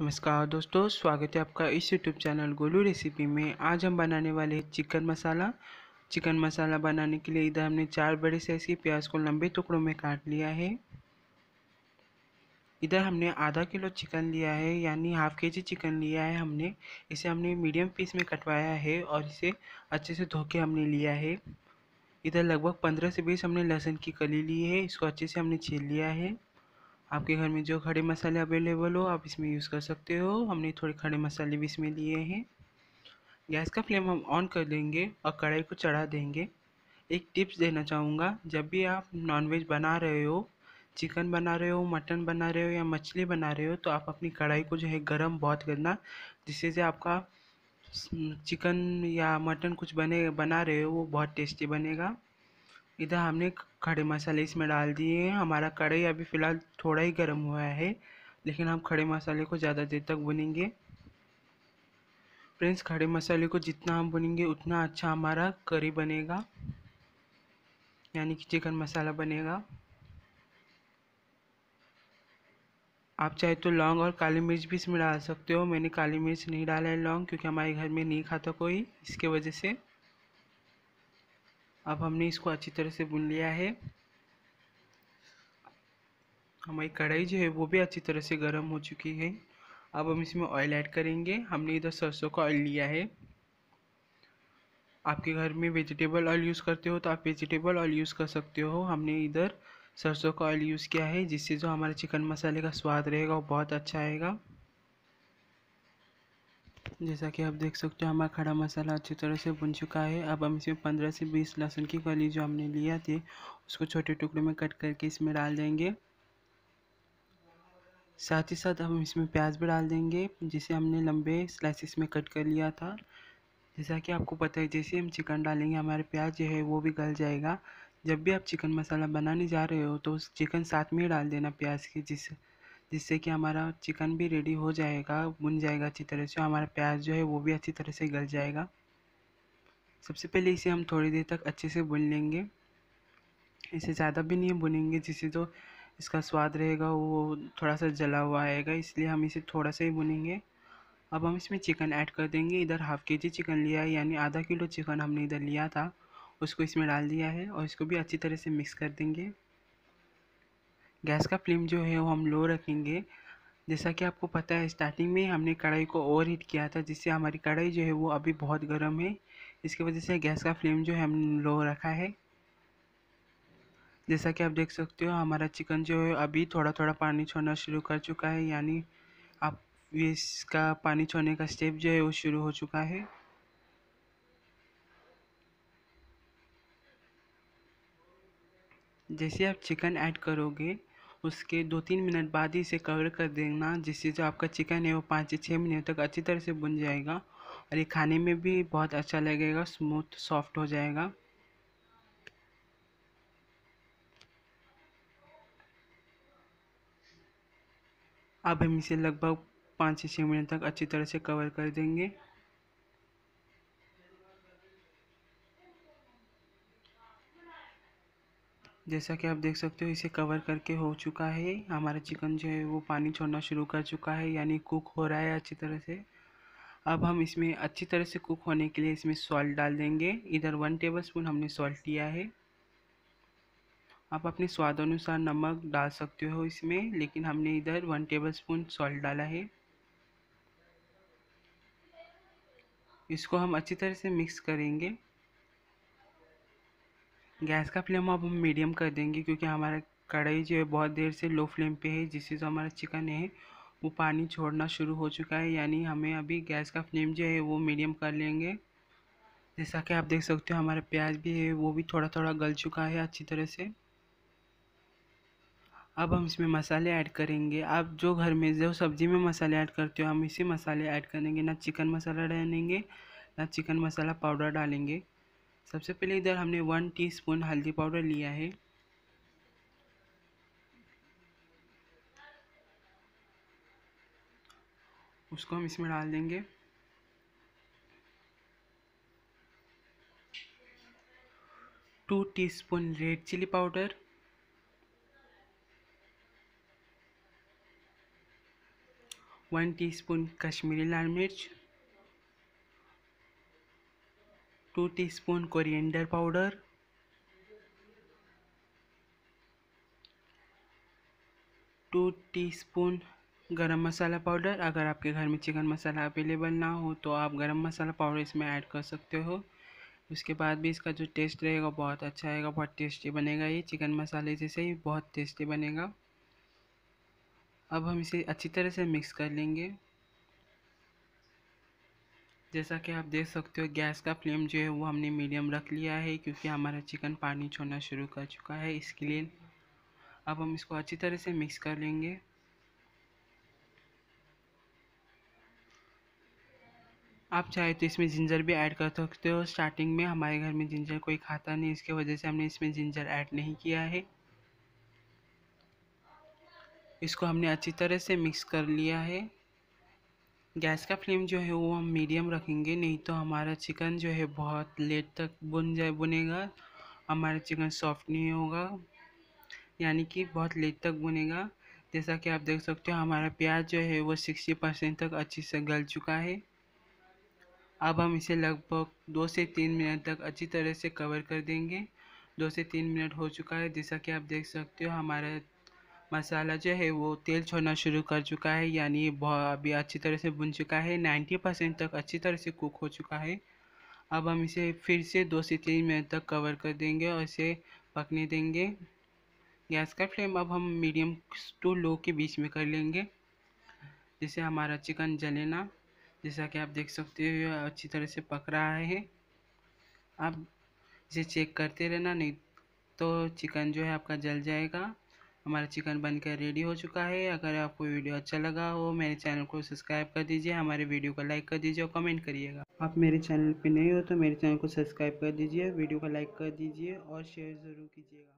नमस्कार दोस्तों स्वागत है आपका इस यूट्यूब चैनल गोलू रेसिपी में आज हम बनाने वाले हैं चिकन मसाला चिकन मसाला बनाने के लिए इधर हमने चार बड़े साइज़ के प्याज को लंबे टुकड़ों में काट लिया है इधर हमने आधा किलो चिकन लिया है यानी हाफ के जी चिकन लिया है हमने इसे हमने मीडियम पीस में कटवाया है और इसे अच्छे से धो के हमने लिया है इधर लगभग पंद्रह से बीस हमने लहसुन की कली ली है इसको अच्छे से हमने छील लिया है आपके घर में जो खड़े मसाले अवेलेबल हो आप इसमें यूज़ कर सकते हो हमने थोड़े खड़े मसाले भी इसमें लिए हैं गैस का फ्लेम हम ऑन कर देंगे और कढ़ाई को चढ़ा देंगे एक टिप्स देना चाहूँगा जब भी आप नॉनवेज बना रहे हो चिकन बना रहे हो मटन बना रहे हो या मछली बना रहे हो तो आप अपनी कढ़ाई को जो है गर्म बहुत करना जिससे जो आपका चिकन या मटन कुछ बने बना रहे हो वो बहुत टेस्टी बनेगा इधर हमने खड़े मसाले इसमें डाल दिए हैं हमारा कढ़ाई अभी फ़िलहाल थोड़ा ही गर्म हुआ है लेकिन हम खड़े मसाले को ज़्यादा देर तक बुनेंगे फ्रेंड्स खड़े मसाले को जितना हम बुनेंगे उतना अच्छा हमारा करी बनेगा यानी कि चिकन मसाला बनेगा आप चाहे तो लौंग और काली मिर्च भी इसमें डाल सकते हो मैंने काली मिर्च नहीं डाला है लौंग क्योंकि हमारे घर में नहीं खाता कोई इसके वजह से अब हमने इसको अच्छी तरह से बुन लिया है हमारी कढ़ाई जो है वो भी अच्छी तरह से गर्म हो चुकी है अब हम इसमें ऑयल ऐड करेंगे हमने इधर सरसों का ऑयल लिया है आपके घर में वेजिटेबल ऑयल यूज़ करते हो तो आप वेजिटेबल ऑयल यूज़ कर सकते हो हमने इधर सरसों का ऑयल यूज़ किया है जिससे जो हमारे चिकन मसाले का स्वाद रहेगा वो बहुत अच्छा आएगा जैसा कि आप देख सकते हो हमारा खड़ा मसाला अच्छी तरह से भुन चुका है अब हम इसमें पंद्रह से बीस लहसुन की कली जो हमने लिया थी उसको छोटे टुकड़े में कट करके इसमें डाल देंगे साथ ही साथ हम इसमें प्याज भी डाल देंगे जिसे हमने लंबे स्लाइसिस में कट कर लिया था जैसा कि आपको पता है जैसे हम चिकन डालेंगे हमारे प्याज जो है वो भी गल जाएगा जब भी आप चिकन मसाला बनाने जा रहे हो तो उस चिकन साथ में ही डाल देना प्याज के जिससे जिससे कि हमारा चिकन भी रेडी हो जाएगा बुन जाएगा अच्छी तरह से हमारा प्याज जो है वो भी अच्छी तरह से गल जाएगा सबसे पहले इसे हम थोड़ी देर तक अच्छे से बुन लेंगे इसे ज़्यादा भी नहीं बुनेंगे जिससे तो इसका स्वाद रहेगा वो थोड़ा सा जला हुआ आएगा इसलिए हम इसे थोड़ा सा ही बुनेंगे अब हम इसमें चिकन ऐड कर देंगे इधर हाफ़ के जी चिकन लिया है यानी आधा किलो चिकन हमने इधर लिया था उसको इसमें डाल दिया है और इसको भी अच्छी तरह से मिक्स कर देंगे गैस का फ्लेम जो है वो हम लो रखेंगे जैसा कि आपको पता है स्टार्टिंग में हमने कढ़ाई को ओवर हीट किया था जिससे हमारी कढ़ाई जो है वो अभी बहुत गर्म है इसकी वजह से गैस का फ्लेम जो है हमने लो रखा है जैसा कि आप देख सकते हो हमारा चिकन जो है अभी थोड़ा थोड़ा पानी छोड़ना शुरू कर चुका है यानी आप इसका पानी छोड़ने का स्टेप जो है वो शुरू हो चुका है जैसे आप चिकन ऐड करोगे उसके दो तीन मिनट बाद ही इसे कवर कर देना जिससे जो आपका चिकन है वो पाँच से छः मिनट तक अच्छी तरह से बुन जाएगा और ये खाने में भी बहुत अच्छा लगेगा स्मूथ सॉफ्ट हो जाएगा अब हम इसे लगभग पाँच से छः मिनट तक अच्छी तरह से कवर कर देंगे जैसा कि आप देख सकते हो इसे कवर करके हो चुका है हमारा चिकन जो है वो पानी छोड़ना शुरू कर चुका है यानी कुक हो रहा है अच्छी तरह से अब हम इसमें अच्छी तरह से कुक होने के लिए इसमें सॉल्ट डाल देंगे इधर वन टेबल स्पून हमने सॉल्ट लिया है आप अपने स्वाद अनुसार नमक डाल सकते हो इसमें लेकिन हमने इधर वन टेबल स्पून सॉल्ट डाला है इसको हम अच्छी तरह से मिक्स करेंगे गैस का फ्लेम अब हम मीडियम कर देंगे क्योंकि हमारा कढ़ाई जो है बहुत देर से लो फ्लेम पे है जिससे जो हमारा चिकन है वो पानी छोड़ना शुरू हो चुका है यानी हमें अभी गैस का फ्लेम जो है वो मीडियम कर लेंगे जैसा कि आप देख सकते हो हमारा प्याज भी है वो भी थोड़ा थोड़ा गल चुका है अच्छी तरह से अब हम इसमें मसाले ऐड करेंगे आप जो घर में जो सब्ज़ी में मसाले ऐड करते हो हम इसी मसाले ऐड करेंगे ना चिकन मसाला डालेंगे ना चिकन मसाला पाउडर डालेंगे सबसे पहले इधर हमने वन टीस्पून हल्दी पाउडर लिया है उसको हम इसमें डाल देंगे two teaspoon red chilli powder one teaspoon Kashmiri लाल मिर्च two teaspoon coriander powder two teaspoon garam masala powder अगर आपके घर में चिकन मसाला अवेलेबल ना हो तो आप गरम मसाला पाउडर इसमें ऐड कर सकते हो उसके बाद भी इसका जो टेस्ट रहेगा बहुत अच्छा आएगा बहुत टेस्टी बनेगा ये चिकन मसाले जैसे ही बहुत टेस्टी बनेगा अब हम इसे अच्छी तरह से मिक्स कर लेंगे जैसा कि आप देख सकते हो गैस का फ्लेम जो है वो हमने मीडियम रख लिया है क्योंकि हमारा चिकन पानी छोड़ना शुरू कर चुका है इसके लिए अब हम इसको अच्छी तरह से मिक्स कर लेंगे आप चाहे तो इसमें जिंजर भी ऐड कर सकते हो स्टार्टिंग में हमारे घर में जिंजर कोई खाता नहीं इसके वजह से हमने इसमें जिंजर ऐड नहीं किया है इसको हमने अच्छी तरह से मिक्स कर लिया है गैस का फ्लेम जो है वो हम मीडियम रखेंगे नहीं तो हमारा चिकन जो है बहुत लेट तक बुन जाए बुनेगा हमारा चिकन सॉफ्ट नहीं होगा यानी कि बहुत लेट तक बुनेगा जैसा कि आप देख सकते हो हमारा प्याज जो है वो सिक्सटी परसेंट तक अच्छे से गल चुका है अब हम इसे लगभग दो से तीन मिनट तक अच्छी तरह से कवर कर देंगे दो से तीन मिनट हो चुका है जैसा कि आप देख सकते हो हमारा मसाला जो है वो तेल छोड़ना शुरू कर चुका है यानी अभी अच्छी तरह से बुन चुका है नाइन्टी परसेंट तक अच्छी तरह से कुक हो चुका है अब हम इसे फिर से दो से तीन मिनट तक कवर कर देंगे और इसे पकने देंगे गैस का फ्लेम अब हम मीडियम टू लो के बीच में कर लेंगे जिससे हमारा चिकन जले ना जैसा कि आप देख सकते हो अच्छी तरह से पक रहा है अब इसे चेक करते रहना नहीं तो चिकन जो है आपका जल जाएगा हमारा चिकन बनकर रेडी हो चुका है अगर आपको वीडियो अच्छा लगा हो मेरे चैनल को सब्सक्राइब कर दीजिए हमारे वीडियो को लाइक कर दीजिए और कमेंट करिएगा आप मेरे चैनल पर नहीं हो तो मेरे चैनल को सब्सक्राइब कर दीजिए वीडियो को लाइक कर दीजिए और शेयर ज़रूर कीजिएगा